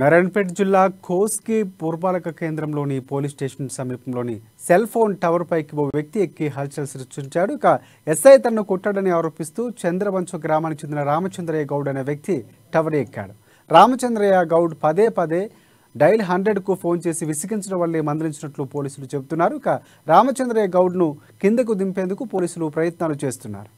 నారాయణపేట జిల్లా కోస్కి పురపాలక కేంద్రంలోని పోలీస్ స్టేషన్ సమీపంలోని సెల్ ఫోన్ టవర్ పైకి ఓ వ్యక్తి ఎక్కి హల్చల్ సృష్టించాడు ఇక ఎస్ఐ తనను కొట్టాడని ఆరోపిస్తూ చంద్రవంశ గ్రామానికి చెందిన రామచంద్రయ్య గౌడ్ అనే వ్యక్తి టవర్ ఎక్కాడు రామచంద్రయ్య గౌడ్ పదే పదే డైల్ హండ్రెడ్కు ఫోన్ చేసి విసిగించడం వల్లే మందలించినట్లు పోలీసులు చెబుతున్నారు ఇక రామచంద్రయ్య గౌడ్ను కిందకు దింపేందుకు పోలీసులు ప్రయత్నాలు చేస్తున్నారు